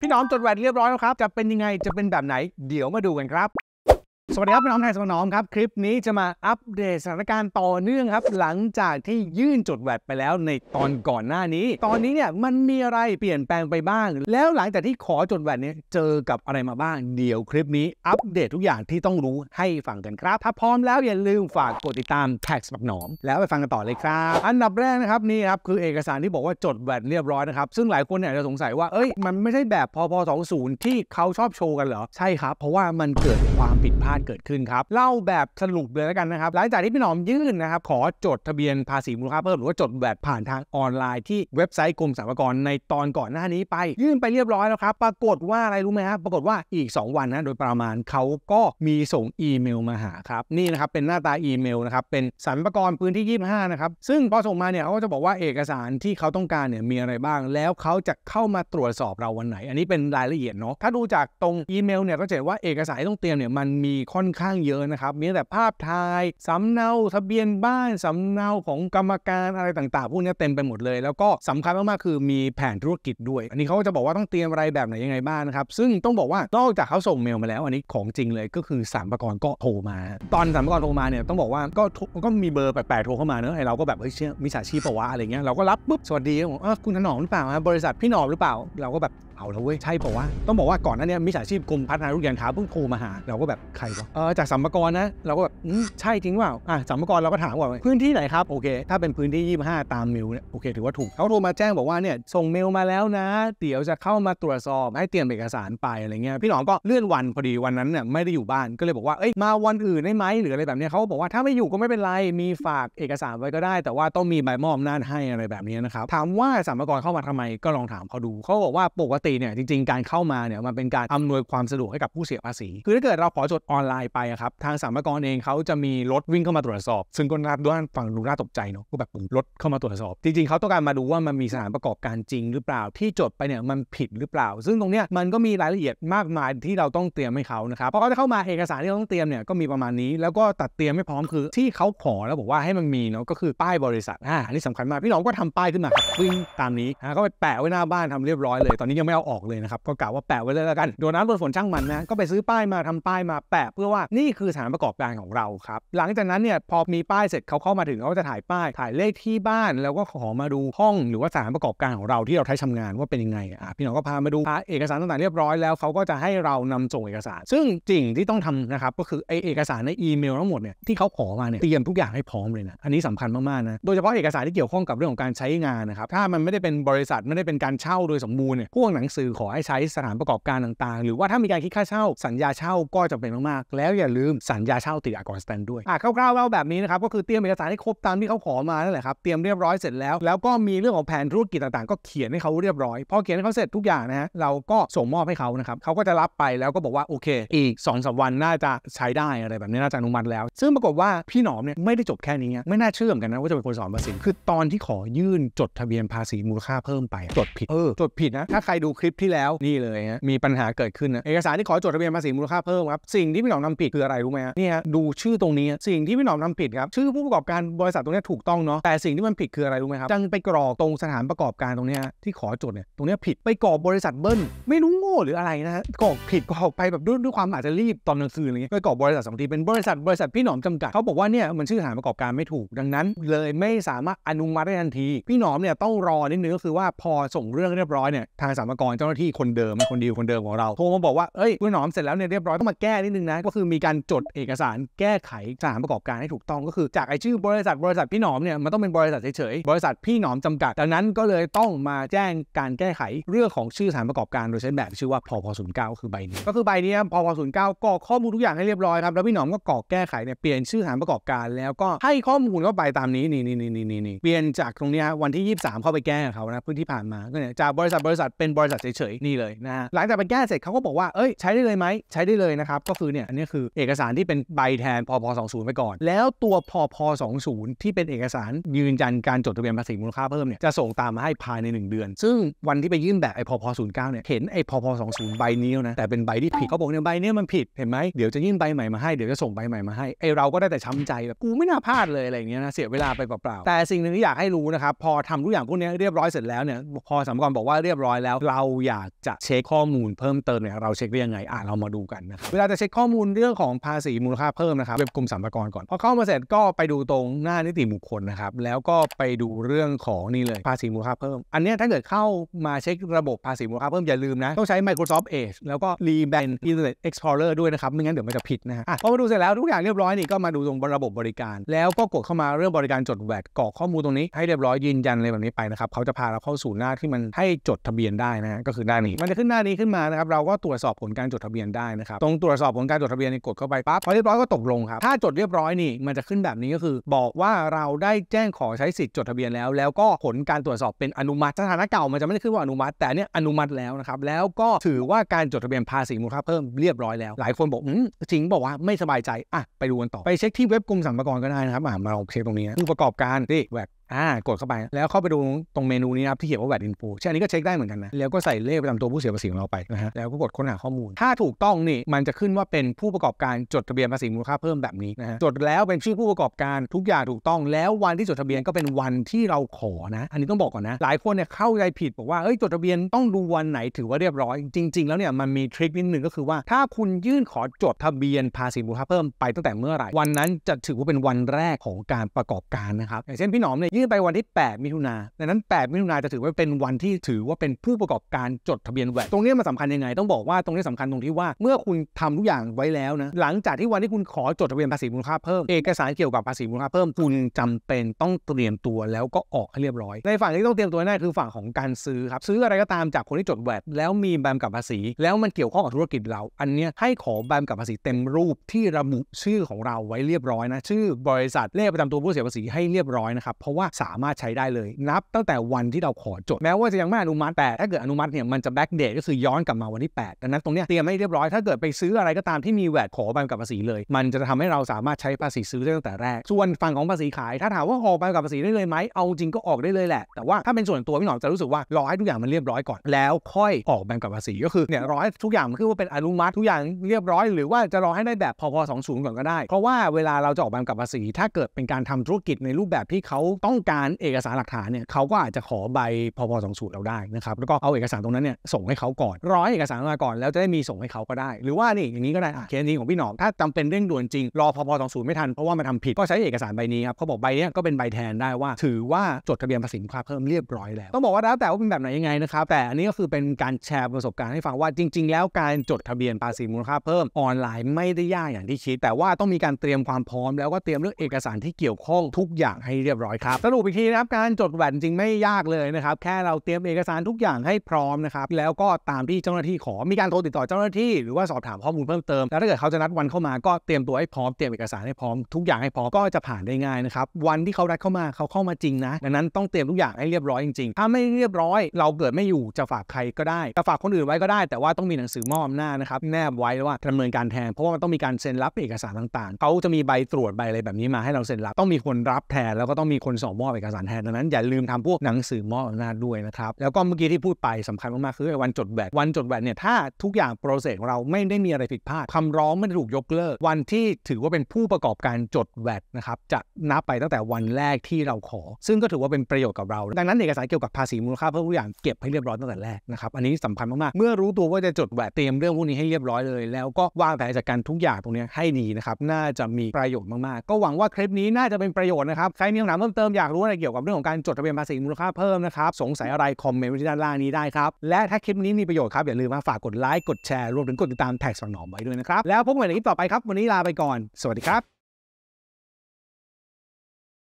พี่น้องจดแหวนเรียบร้อยแล้วครับ จะเป็นยังไง จะเป็นแบบไหน เดี๋ยวมาดูกันครับสวัสดีครับพี่น้องไทยสมน้อมครับคลิปนี้จะมาอัปเดตสถานการณ์ต่อเนื่องครับหลังจากที่ยื่นจดแวดไปแล้วในตอนก่อนหน้านี้ ตอนนี้เนี่ยมันมีอะไรเปลี่ยนแปลงไปบ้าง แล้วหลังจากที่ขอจดแวดเนี่ยเจอกับอะไรมาบ้างเดี๋ยวคลิปนี้อัปเดตทุกอย่างที่ต้องรู้ให้ฟังกันครับ ถ้าพร้อมแล้วอย่าลืมฝากกดติดตามแท็กสมน้อม แล้วไปฟังกันต่อเลยครับอันดับแรกนะครับนี่ครับคือเอกสารที่บอกว่าจดแวดเรียบร้อยนะครับซึ่งหลายคนเนี่ยจะสงสัยว่าเอ้ยมันไม่ใช่แบบพพ20ที่เขาชอบโชว์กันเหรอใช่ครับเพราะว่ามันเกิดความผิดพลาดเกิดขึ้นครับ เล่าแบบสรุปเลยแล้วกันนะครับ หลังจากที่พี่หนอมยื่นนะครับ ขอจดทะเบียนภาษีมูลค่าเพิ่มหรือว่าจดแบบผ่านทางออนไลน์ที่เว็บไซต์กรมสรรพากรในตอนก่อนหน้านี้ไปยื่นไปเรียบร้อยแล้วครับ ปรากฏว่าอะไรรู้ไหมครับปรากฏว่าอีก 2 วันนะ โดยประมาณเขาก็มีส่งอีเมลมาหาครับนี่นะครับเป็นหน้าตาอีเมลนะครับเป็นสรรพากรพื้นที่ 25นะครับซึ่งพอส่งมาเนี่ยเขาก็จะบอกว่าเอกสารที่เขาต้องการเนี่ยมีอะไรบ้าง แล้วเขาจะเข้ามาตรวจสอบเราวันไหน อันนี้เป็นรายละเอียดเนาะถ้าดูจากตรงอีเมลเนี่ยก็จะเห็นว่าเอกสารที่ต้องเตรียมเนี่ยมันมีขค่อนข้างเยอะนะครับ มีแต่ภาพถ่ายสำเนาทะเบียนบ้านสำเนาของกรรมการอะไรต่าง ๆพวกนี้เต็มไปหมดเลยแล้วก็สำคัญมากๆคือมีแผนธุรกิจด้วย อันนี้เขาจะบอกว่าต้องเตรียมอะไรแบบไหนยังไงบ้างนะครับซึ่งต้องบอกว่านอกจากเขาส่งเมลมาแล้วอันนี้ของจริงเลยก็คือสามประกรก็โทรมาตอนสามประกรโทรมาเนี่ยต้องบอกว่าก็ก็มีเบอร์แปลกๆโทรเข้ามาเนอะไอเราก็แบบเฮ้ยเชื่อมิสาชีพปะวะอะไรเงี้ยเราก็รับปุ๊บสวัสดีผมเออคุณถนอมหรือเปล่าบริษัทพี่หนอมหรือเปล่า เราก็แบบเอาแล้วเว้ยใช่ปะวะต้องบอกว่าก่อนหน้านี้มิจฉาชีพกลุ่มพัฒนาลูกยางขาเพิ่งโทรมาหาเราก็แบบใครวะเออจากสัมภาระนะเราก็แบบอืมใช่จริงเปล่าอ่ะสัมภาระเราก็ถามว่าพื้นที่ไหนครับโอเค ถ้าเป็นพื้นที่ 25ตามมิลเนี่ยโอเค ถือว่าถูกเขาโทรมาแจ้งบอกว่าเนี่ยส่งเมลมาแล้วนะ เดี๋ยวจะเข้ามาตรวจสอบให้เตรียมเอกสารไปอะไรเงี้ยพี่หนอมก็เลื่อนวันพอดีวันนั้นเนี่ยไม่ได้อยู่บ้านก็เลยบอกว่าเอ้ยมาวันอื่นได้ไหมหรืออะไรแบบเนี้ยเขาบอกว่าถ้าไม่อยู่ก็ไม่เป็นไรมีฝากเอกสารไว้ก็ได้ แต่ว่าต้องมีใบมอบหน้าให้อะไรแบบนี้นะครับถามว่าสัมภาระเข้ามาทาไมก็ลองถามเขาดูเขาบอกว่าปกตติเนี่ยจริงๆ การเข้ามาเนี่ยมันเป็นการอำนวยความสะดวกให้กับผู้เสียภาษีคือถ้าเกิดเราขอจดออนไลน์ไปครับทางสามพากรเองเขาจะมีรถวิ่งเข้ามาตรวจสอบ ซึ่งก็น่าด้านฝั่งดูน่าตกใจเนาะก็แบบมรถเข้ามาตรวจสอบ จริงๆเขาต้องการมาดูว่ามันมีสถานประกอบการจริงหรือเปล่าที่จดไปเนี่ยมันผิดหรือเปล่าซึ่งตรงเนี้ยมันก็มีรายละเอียดมากมายที่เราต้องเตรียมให้เขานะครับพอเขาจะเข้ามาเอกสารที่เราต้องเตรียมเนี่ยก็มีประมาณนี้แล้วก็ตัดเตรียมไม่พร้อมคือที่เขาขอแล้วบอกว่าให้มันมีเนาะก็คือป้ายบริษัทอ่าอันนี้สำคัญมากพี่น้องก็ทำป้ายขึ้นมาวิ่งตามนี้ก็ไปแปะไว้หน้าบ้านทำเรียบร้อยเลยตอนนี้ยังไเอาออกเลยนะครับก็กล่าวว่าแปะไว้เลยแล้วกัน โดนน้ำโดนฝนช่างมันนะก็ไปซื้อป้ายมาทำป้ายมาแปะเพื่อว่านี่คือสถานประกอบการของเราครับหลังจากนั้นเนี่ยพอมีป้ายเสร็จเขาเข้ามาถึงเขาจะถ่ายป้ายถ่ายเลขที่บ้าน แล้วก็ขอมาดูห้องหรือว่าสถานประกอบการของเราที่เราใช้ทำงานว่าเป็นยังไงอ่ะพี่น้องก็พามาดูเอกสารต่างๆเรียบร้อยแล้วเขาก็จะให้เรานำส่งเอกสาร ซึ่งจริงที่ต้องทำนะครับก็คือไอเอกสารในอีเมล ทั้งหมดเนี่ยที่เขาขอมาเนี่ยเตรียมทุกอย่างให้พร้อมเลยนะอันนี้สำคัญมากๆนะโดยเฉพาะเอกสารที่เกี่ยวข้องกับเรื่องของการใช้งานนะครับถ้ามันไม่ได้เป็นบริษัทไม่ได้เป็นการเช่าโดยสมบูรณ์เนี่ยพวกหนังงสือขอให้ใช้สถานประกอบการต่างๆ หรือว่า ถ้ามีการคิดค่าเช่า สัญญาเช่าก็จำเป็นมาก ๆ แล้วอย่าลืมสัญญาเช่าติดอากรสแตนด้วยอ่ะคร่าวๆเาแบบนี้นะครับก็คือเตรียมเอกสารให้ครบตามที่เขาขอมานั่นแหละครับเตรียมเรียบร้อยเสร็จแล้ว แล้วก็มีเรื่องของแผนธุรกิจต่าง ๆก็เขียนให้เขาเรียบร้อยพอเขียนให้เขาเสร็จทุกอย่างนะฮะเราก็ส่งมอบให้เขานะครับเขาก็จะรับไปแล้วก็บอกว่าโอเค อีก2อสวันน่าจะใช้ได้อะไรแบบนี้น่าจะอนุมัติแล้วซึ่งปรากฏว่าพี่หนอมเนี่ยไม่ได้จบแค่นี้ไม่น่าเชื่อมกันนะว่าจะเป็นคนสอนภาษีคือตอนที่ขอยื่นจดทะเบียนภาษีมูลค่าเพิ่มไป จดผิดเออจดผิดนะถ้าใครดูคลิปที่แล้วนี่เลยฮะมีปัญหาเกิดขึ้นนะเอกสารที่ขอจดทะเบียนภาษีมูลค่าเพิ่มครับสิ่งที่พี่หนอมทำผิดคืออะไรรู้ไหมฮะนี่ฮะดูชื่อตรงนี้สิ่งที่พี่หนอมทำผิดครับ ชื่อผู้ประกอบการบริษัทตรงนี้ถูกต้องเนาะแต่สิ่งที่มันผิดคืออะไรรู้ไหมครับจังไปกรอกตรงสถานประกอบการตรงนี้ที่ขอจดเนี่ยตรงนี้ผิดไปกรอกบริษัทเบิ้ลไม่รู้โง่หรืออะไรนะฮะกรอกผิดกรอกไปแบบด้วยด้วยความอาจจะรีบตอนกลางคืนอะไรเงี้ยไปกรอกบริษัทสองทีเป็นบริษัทบริษัทพี่หนอมจำกัดเขาบอกว่าเนี่ยมันชื่อถานประกอบการไม่ถูก ดังนั้นเลยไม่สามารถอนุมัติได้ทันที พี่หนอมเนี่ยต้องรอนิดนึงก็คือว่าพอส่งเรื่องเรียบร้อยเนี่ยทางสาะกรเจ้าหน้าที่คนเดิมคนดีคนเดิมของเราโทรมาบอกว่าเอ้ยคุณหนอมเสร็จแล้วเนี่ยเรียบร้อยต้องมาแก้นิดนึงนะก็คือมีการจดเอกสารแก้ไขสานประกอบการให้ถูกต้องก็คือ จากไอชื่อบริษัทบริษัทพี่หนอมเนี่ยมันต้องเป็นบริษัทเฉยๆบริษัทพี่หนอมจำกัดดังนั้นก็เลยต้องมาแจ้งการแก้ไข เรื่องของชื่อสานประกอบการโดยใช้แบบชื่อว่าพพศูนย์เก้าคือใบนี้ก็คือใบนี้พพศูนย์เก้ากรอกข้อมูลทุกอย่างให้เรียบร้อยครับแล้วพี่หนอมก็กรอกแก้ไขเนี่ยเปลี่ยนชื่อสานประกอบการ แล้วก็ให้ข้อมูลเข้าไปตามนี้นี่นี่นี่นี่เปลี่ยนจากตรงนี้วันที่ 23 เข้าไปแก้เขานะพื้นที่ผ่านมาก็เนี่ยจากบริษัทบริษัทเป็นบริษัแบบเฉยๆ นี่เลยนะฮะหลังจากไปแก้เสร็จเขาก็บอกว่า เอ้ย ใช้ได้เลยไหม ใช้ได้เลยนะครับ ก็คือเนี่ย อันนี้คือเอกสารที่เป็นใบแทนพพ20ไปก่อน แล้วตัวพพ20ที่เป็นเอกสารยืนยันการจดทะเบียนภาษีมูลค่าเพิ่มเนี่ยจะส่งตามมาให้ภายใน 1 เดือน ซึ่งวันที่ไปยื่นแบบไอ้พพ09เนี่ย เห็นไอ้พพ20ใบนี้นะแต่เป็นใบที่ผิดเขาบอกเนี่ยใบนี้มันผิดเห็นไหมเดี๋ยวจะยื่นใบใหม่มาให้เดี๋ยวจะส่งใบใหม่มาให้ไอ้เราก็ได้แต่ช้ำใจแบบกูไม่น่าพลาดเลยอะไรเงี้ยนะเสียเวลาไปเปล่าๆแต่สิ่งหนึ่งที่อยากให้รู้นะครับพอทำทุกอย่างพวกนี้เรียบร้อยเสร็จแล้วเนี่ยพอสากรบอกว่าเรียบร้อยแล้วเราเราอยากจะเช็คข้อมูลเพิ่มเติมเนี่ยเราเช็คได้ยังไงอ่ะเรามาดูกันนะเวลาจะเช็คข้อมูลเรื่องของภาษีมูลค่าเพิ่มนะครับเว็บกรมสรรพากรก่อนพอเข้ามาเสร็จ ก็ไปดูตรงหน้านิติบุคคลนะครับแล้วก็ไปดูเรื่องของนี่เลยภาษีมูลค่าเพิ่ม อันนี้ถ้าเกิดเข้ามาเช็คระบบภาษีมูลค่าเพิ่ม อย่าลืมนะ ต้องใช้ Microsoft Edge แล้วก็ r e b a n Internet Explorer ด้วยนะครับไม่งั้นเดี๋ยวมันจะผิดนะฮะพอมาดูเสร็จแล้วทุกอย่างเรียบร้อยนี่ก็มาดูตรงระบบบริการ แล้วก็กดเข้ามาเรื่องบริการจดแวดกรอกข้อมูลตรงนี้ให้เรียบร้อยยืนยันเลยแบบนี้ไปนะครับเขาจะพาเราเข้าสู่หน้าที่มันให้จดทะเบียนได้ะฮะก็คือหน้านี้มันจะขึ้นหน้านี้ขึ้นมานะครับเราก็ตรวจสอบผลการจดทะเบียนได้นะครับตรงตรวจสอบผลการจดทะเบียนนี่กดเข้าไปปั๊บพอเรียบร้อยก็ตกลงครับถ้าจดเรียบร้อยนี่มันจะขึ้นแบบนี้ก็คือ บอกว่าเราได้แจ้งขอใช้สิทธิ์จดทะเบียนแล้ว แล้วก็ผลการตรวจสอบเป็นอนุมัติสถานะเก่ามันจะไม่ได้ขึ้นว่าอนุมัติแต่เนี่ยอนุมัติแล้วนะครับแล้วก็ถือว่าการจดทะเบียนภาษีมูลค่าเพิ่มเรียบร้อยแล้ว หลายคนบอกจริงบอกว่าไม่สบายใจอ่ะไปดูกันต่อไปเช็คที่เว็บกรมสรรพากรก็ได้นะครับอ่ามาลองเช็คตรงนี้ผู้ประกอบการที่แวกอ่ากดเข้าไปแล้วเข้าไปดูตรงเมนูนี้นะครับที่เขียนว่าแวดอินฟูช่อันนี้ก็เช็คได้เหมือนกันนะแล้วก็ใส่เลขประจำตัวผู้เสียภาษีของเราไปนะฮะแล้วก็กดค้นหาข้อมูลถ้าถูกต้องนี่มันจะขึ้นว่าเป็นผู้ประกอบการจดทะเบียนภาษีมูลค่าเพิ่มแบบนี้นะฮะจดแล้วเป็นชื่อผู้ประกอบการทุกอย่างถูกต้องแล้ว วันที่จดทะเบียนก็เป็นวันที่เราขอนะอันนี้ต้องบอกก่อนนะ หลายคนเนี่ยเข้าใจผิดบอกว่าเอ้ยจดทะเบียนต้องดูวันไหนถือว่าเรียบร้อย จริง ๆแล้วเนี่ยมันมีทริคนิดนึง ก็คือว่า ถ้าคุณยื่นขอจดทะเบียนภาษีมูลค่าเพิ่มไปตั้งแต่เมื่อไหร่วันนั้นจะถือว่าเป็นวันแรกของการประกอบการนะครับอย่างเช่นพี่หนอมเนี่ยยื่นไปวันที่ 8 มิถุนาดังนั้น 8 มิถุนาจะถือว่าเป็นวันที่ถือว่าเป็นผู้ประกอบการจดทะเบียนแหวนตรงนี้มันสาคัญยังไงต้องบอกว่าตรงนี้สำคัญตรงที่ว่าเมื่อคุณทำทุกอย่างไว้แล้วนะ หลังจากที่วันที่คุณขอจดทะเบียนภาษีมูลค่าเพิ่มเอกสารเกี่ยวกับภาษีมูลค่าเพิ่มคุณจำเป็นต้องเตรียมตัวแล้วก็ออกให้เรียบร้อยในฝั่งที่ต้องเตรียมตัวแน่คือฝั่งของการซื้อครับซื้ออะไรก็ตามจากคนที่จดแหวนแล้วมีแบมกับภาษีแล้วมันเกี่ยวข้องกับธุรกิจเรา อันนี้ให้ขอแบมกับภาษีเต็มรูปที่ระบุชื่อของเราไว้เรียบร้อยนะชื่อบริษัทเลขประจำตัวผู้เสียภาษีให้เรียบร้อยนะครับเพราะว่าว่าสามารถใช้ได้เลย นับตั้งแต่วันที่เราขอจด แม้ว่าจะยังไม่อนุมัติแต่ถ้าเกิดอนุมัติเนี่ยมันจะแบ็กเดทก็คือย้อนกลับมาวันที่8ดังนั้นตรงนี้เตรียมให้เรียบร้อยถ้าเกิดไปซื้ออะไรก็ตามที่มีแวดขอใบกับภาษีเลย มันจะทำให้เราสามารถใช้ภาษีซื้อได้ตั้งแต่แรกส่วนฝั่งของภาษีขาย ถ้าถามว่าออกใบกับภาษีได้เลยไหมเอาจริงก็ออกได้เลยแหละ แต่ว่าถ้าเป็นส่วนตัวพี่หนอมจะรู้สึกว่ารอให้ทุกอย่างมันเรียบร้อยก่อนแล้วค่อยออกใบกับภาษีก็คือเนี่ยรอให้ทุกอย่างมันคือว่าเป็นอนุมัติทุกอย่างเรียบร้อย หรือว่าจะรอให้ได้แบบพอพอสองศูนย์ก่อนก็ได้ เพราะว่าเวลาเราจะออกใบกับภาษีถ้าเกิดเป็นการทำธุรกิจในรูปแบบที่เขาต้ององการเอกสารหลักฐานเนี่ยเขาก็อาจจะขอใบพพสองสูตรเราได้นะครับแล้วก็เอาเอกสารตรงนั้นเนี่ยส่งให้เขาก่อนร้อยเอกสารมาก่อน แล้วจะได้มีส่งให้เขาก็ได้ หรือว่านี่อย่างนี้ก็ได้เคสนี้ของพี่หนอมถ้าจำเป็นเร่งด่วนจริง รอพพสองสูตรไม่ทันเพราะว่ามันทำผิดก็ใช้เอกสารใบนี้ครับเขาบอกใบนี้ก็เป็นใบแทนได้ว่าถือว่าจดทะเบียนภาษีมูลค่าเพิ่มเรียบร้อยแล้วต้องบอกว่าแล้วแต่ว่าเป็นแบบไหนยังไงนะครับ แต่อันนี้ก็คือเป็นการแชร์ประสบการณ์ให้ฟังว่าจริง ๆ แล้วการจดทะเบียนภาษีมูลค่าเพิ่มออนไลน์ไม่ได้ยากอย่างที่คิด แต่ว่าต้องมีการเตรียมความพร้อมแล้วก็เตรียมเรื่องเอกสารที่เกี่ยวข้องทุกอย่างให้เรียบร้อยครับรุปอีกทีนะครับการจดแหวนจริงไม่ยากเลยนะครับแค่เราเตรียมเอกสารทุกอย่างให้พร้อมนะครับแล้วก็ตามที่เจ้าหน้าที่ขอมีการโทรติดต่อเจ้าหน้าที่หรือว่าสอบถามข้อมูลเพิ่มเติมแล้วถ้าเกิดเขาจะนัดวันเข้ามาก็เตรียมตัวให้พร้อมเตรียมเอกสารให้พร้อมทุกอย่างให้พร้อมก็จะผ่านได้ง่ายนะครับวันที่เขานัดเข้ามาเขาเข้ามาจริงนะดังนั้นต้องเตรียมทุกอย่างให้เรียบร้อยจริงๆ ถ้าไม่เรียบร้อย เราเกิดไม่อยู่จะฝากใครก็ได้จะฝากคนอื่นไว้ก็ได้แต่ว่าต้องมีหนังสือมอบหน้านะครับแนบไว้ว่าดำเนินการแทนเพราะว่ามันต้องมีการเซ็นรับเอกสารต่างๆ เขาจะมีใบตรวจใบอะไรแบบนี้มาให้เราเซ็นรับต้องมีคนรับแทนแล้วก็ต้องมีคนสอบมอบเอกสารแทนดังนั้นอย่าลืมทำพวกหนังสือมอบอำนาจด้วยนะครับแล้วก็เมื่อกี้ที่พูดไปสำคัญมากๆคือวันจดแบตวันจดแบตเนี่ยถ้าทุกอย่างโปรเซสของเราไม่ได้มีอะไรผิดพลาดคำร้องไม่ถูกยกเลิกวันที่ถือว่าเป็นผู้ประกอบการจดแบตนะครับจะนับไปตั้งแต่วันแรกที่เราขอ ซึ่งก็ถือว่าเป็นประโยชน์กับเรา ดังนั้นเอกสารเกี่ยวกับภาษีมูลค่าเพิ่มทุกอย่างเก็บให้เรียบร้อยตั้งแต่แรกนะครับอันนี้สำคัญมากๆเมื่อรู้ตัวว่าจะจดแบตเตรียมเรื่องพวกนี้ให้เรียบร้อยเลย แล้วก็วางแผนจัดการทุกอย่างตรงนี้ให้ดีนะครับน่าจะมีประโยชน์มาก ๆ ก็หวังว่าคลิปนี้น่าจะเป็นประโยชน์นะครับใครมีคำถามเพิ่มเติมอยากากรู้อะไรเกี่ยวกับเรื่องของการจดทะเบียนภาษีมูลค่าเพิ่มนะครับ สงสัยอะไรคอมเมนต์ไว้ที่ด้านล่างนี้ได้ครับ และถ้าคลิปนี้มีประโยชน์ครับ อย่าลืมมาฝากกดไลค์กดแชร์รวมถึงกดติดตามแท็กสอนหนอมไว้ด้วยนะครับ แล้วพบกันในคลิปต่อไปครับวันนี้ลาไปก่อน สวัสดีครับ